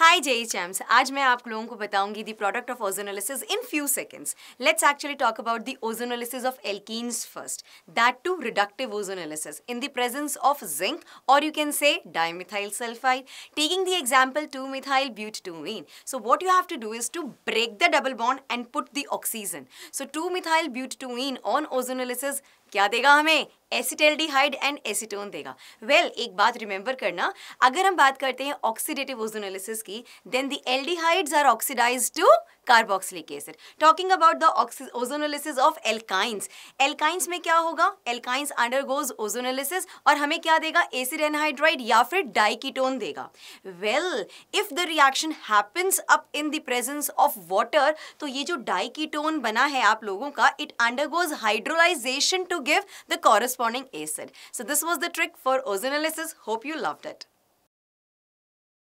हाय JEE चैम्स आज मैं आप लोगों को बताऊंगी the product of ozonolysis in few seconds let's actually talk about the ozonolysis of alkenes first that to reductive ozonolysis in the presence of zinc और you can say dimethyl sulfide taking the example 2 methyl butamine so what you have to do is to break the double bond and put the oxygen so 2 methyl butamine on ozonolysis क्या देगा हमें acetaldehyde and acetone देगा well well, एक बात remember करना अगर हम बात करते हैं ऑक्सीडेटिव ओजोनोलिसिस की then the aldehydes are oxidise to carboxylic acid talking about the ozonolysis of alkynes alkynes में क्या होगा एल्काइंस अंडरगोज ओजोनोलिसिस और हमें क्या देगा एसिड एनहाइड्राइड या फिर डाइकिटोन देगा well if the reaction happens up in the presence of water तो ये जो डाइकिटोन बना है आप लोगों का it undergoes hydrolysation to give the corres corresponding acid. So this was the trick for ozonolysis. Hope you loved it.